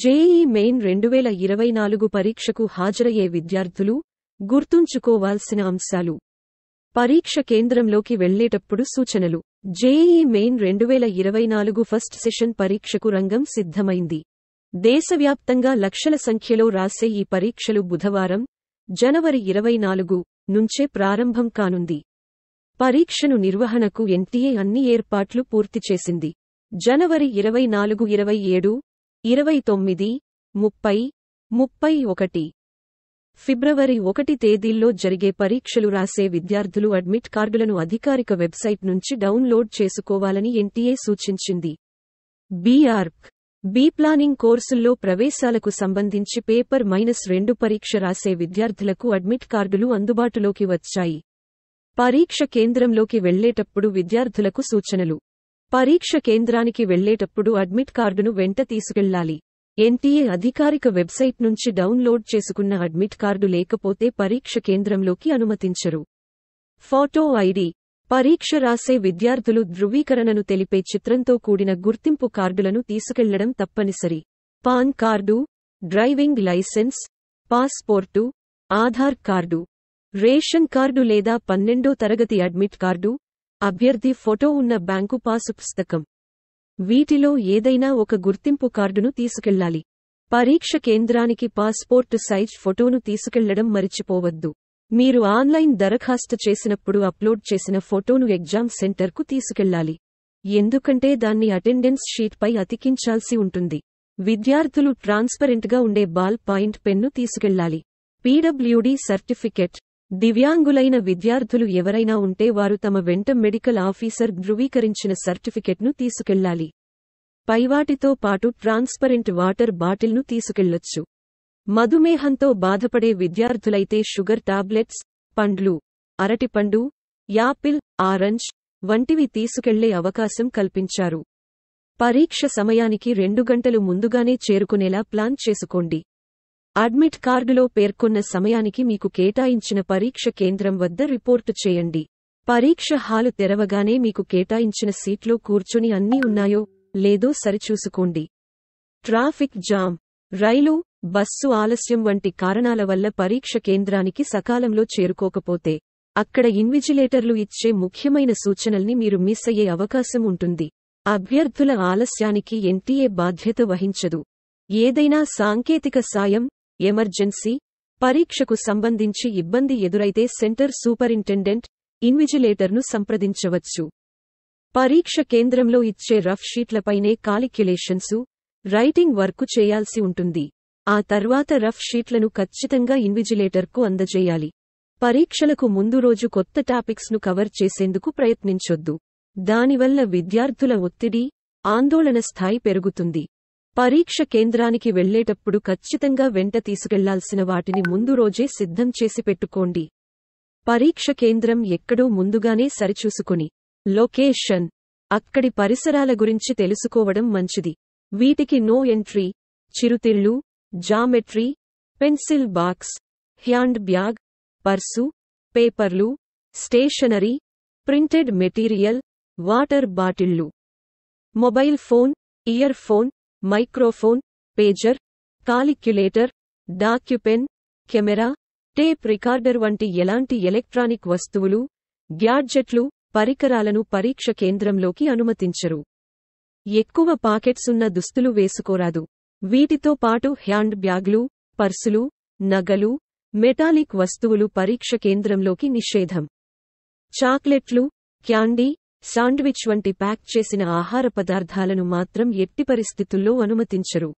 JEE main రెండు వేల ఇరవై నాలుగు పరీక్షకు హాజరయ్యే విద్యార్థులు గుర్తుంచుకోవాల్సిన అంశాలు పరీక్ష కేంద్రంలోకి వెళ్లేటప్పుడు సూచనలు జేఈ మెయిన్ రెండు వేల ఇరవై నాలుగు ఫస్ట్ సెషన్ పరీక్షకు రంగం సిద్ధమైంది దేశవ్యాప్తంగా లక్షల సంఖ్యలో రాసే ఈ పరీక్షలు బుధవారం జనవరి ఇరవై నాలుగు నుంచే ప్రారంభం కానుంది పరీక్షను నిర్వహణకు ఎన్టీఏ అన్ని ఏర్పాట్లు పూర్తి చేసింది జనవరి ఇరవై నాలుగు ఇరవై ఏడు ఇరవై తొమ్మిది ముప్పై ముప్పై ఒకటి ఫిబ్రవరి ఒకటి తేదీల్లో జరిగే పరీక్షలు రాసే విద్యార్థులు అడ్మిట్ కార్డులను అధికారిక వెబ్సైట్ నుంచి డౌన్లోడ్ చేసుకోవాలని ఎన్టీఏ సూచించింది బీఆర్క్ బీ ప్లానింగ్ కోర్సుల్లో ప్రవేశాలకు సంబంధించి పేపర్ మైనస్ రెండు పరీక్ష రాసే విద్యార్థులకు అడ్మిట్ కార్డులు అందుబాటులోకి వచ్చాయి పరీక్ష కేంద్రంలోకి వెళ్లేటప్పుడు విద్యార్థులకు సూచనలు పరీక్ష కేంద్రానికి వెళ్లేటప్పుడు అడ్మిట్ కార్డును వెంట తీసుకెళ్లాలి ఎన్టీఏ అధికారిక వెబ్సైట్ నుంచి డౌన్లోడ్ చేసుకున్న అడ్మిట్ కార్డు లేకపోతే పరీక్ష కేంద్రంలోకి అనుమతించరు ఫోటో ఐడి పరీక్ష రాసే విద్యార్థులు ధృవీకరణను తెలిపే చిత్రంతో కూడిన గుర్తింపు కార్డులను తీసుకెళ్లడం తప్పనిసరి pan card driving license passport Aadhaar card ration card లేదా పన్నెండో తరగతి అడ్మిట్ కార్డు అభ్యర్థి ఫోటో ఉన్న బ్యాంకు పాసు పుస్తకం వీటిలో ఏదైనా ఒక గుర్తింపు కార్డును తీసుకెళ్లాలి పరీక్ష కేంద్రానికి పాస్పోర్టు సైజ్ ఫోటోను తీసుకెళ్లడం మరిచిపోవద్దు మీరు ఆన్లైన్ దరఖాస్తు చేసినప్పుడు అప్లోడ్ చేసిన ఫోటోను ఎగ్జామ్ సెంటర్కు తీసుకెళ్లాలి ఎందుకంటే దాన్ని అటెండెన్స్ షీట్పై అతికించాల్సి ఉంటుంది విద్యార్థులు ట్రాన్స్పరెంట్గా ఉండే బాల్ పాయింట్ పెన్ను తీసుకెళ్లాలి పీడబ్ల్యూడీ సర్టిఫికెట్ దివ్యాంగులైన విద్యార్థులు ఎవరైనా ఉంటే వారు తమ వెంట మెడికల్ ఆఫీసర్ ధృవీకరించిన సర్టిఫికెట్ను తీసుకెళ్లాలి పైవాటితో పాటు ట్రాన్స్పరెంట్ వాటర్ బాటిల్ను తీసుకెళ్లొచ్చు మధుమేహంతో బాధపడే విద్యార్థులైతే షుగర్ టాబ్లెట్స్ పండ్లు అరటిపండు యాపిల్ ఆరెంజ్ వంటివి తీసుకెళ్లే అవకాశం కల్పించారు పరీక్ష సమయానికి రెండు గంటలు ముందుగానే చేరుకునేలా ప్లాన్ చేసుకోండి అడ్మిట్ కార్డులో పేర్కొన్న సమయానికి మీకు కేటాయించిన పరీక్ష కేంద్రం వద్ద రిపోర్టు చేయండి పరీక్ష హాలు తెరవగానే మీకు కేటాయించిన సీట్లో కూర్చుని అన్నీ ఉన్నాయో లేదో సరిచూసుకోండి ట్రాఫిక్ జామ్ రైలు బస్సు ఆలస్యం వంటి కారణాల వల్ల పరీక్ష కేంద్రానికి సకాలంలో చేరుకోకపోతే అక్కడ ఇన్విజిలేటర్లు ఇచ్చే ముఖ్యమైన సూచనల్ని మీరు మిస్ అయ్యే అవకాశం ఉంటుంది అభ్యర్థుల ఆలస్యానికి ఎన్టీఏ బాధ్యత వహించదు ఏదైనా సాంకేతిక సాయం ఎమర్జెన్సీ పరీక్షకు సంబంధించి ఇబ్బంది ఎదురైతే సెంటర్ సూపరింటెండెంట్ ఇన్విజిలేటర్ను సంప్రదించవచ్చు పరీక్ష కేంద్రంలో ఇచ్చే రఫ్ షీట్లపైనే కాలిక్యులేషన్సు రైటింగ్ వర్కు చేయాల్సి ఉంటుంది ఆ తర్వాత రఫ్ షీట్లను ఖచ్చితంగా ఇన్విజిలేటర్కు అందజేయాలి పరీక్షలకు ముందు రోజు కొత్త టాపిక్స్ను కవర్ చేసేందుకు ప్రయత్నించొద్దు దానివల్ల విద్యార్థుల ఒత్తిడి ఆందోళన స్థాయి పెరుగుతుంది పరీక్ష కేంద్రానికి వెళ్లేటప్పుడు ఖచ్చితంగా వెంట తీసుకెళ్లాల్సిన వాటిని ముందు రోజే సిద్ధం చేసి పెట్టుకోండి పరీక్ష కేంద్రం ఎక్కడో ముందుగానే సరిచూసుకుని లొకేషన్ అక్కడి పరిసరాల గురించి తెలుసుకోవడం మంచిది వీటికి నో ఎంట్రీ చిరుతిళ్ళు geometry pencil box hand bag purse పేపర్లు స్టేషనరీ ప్రింటెడ్ మెటీరియల్ వాటర్ బాటిళ్లు mobile phone ear phone microphone pager calculator డాక్యుపెన్ కెమెరా టేప్ రికార్డర్ వంటి ఎలాంటి ఎలక్ట్రానిక్ వస్తువులు గ్యాడ్జెట్లు పరికరాలను పరీక్ష కేంద్రంలోకి అనుమతించరు ఎక్కువ పాకెట్స్ ఉన్న దుస్తులు వేసుకోరాదు వీటితో పాటు హ్యాండ్ బ్యాగ్లు పర్సులు నగలు మెటాలిక్ వస్తువులు పరీక్ష కేంద్రంలోకి నిషేధం చాక్లెట్లు క్యాండీ శాండ్విచ్ వంటి ప్యాక్ చేసిన ఆహార పదార్థాలను మాత్రం ఎట్టి పరిస్థితుల్లో అనుమతించరు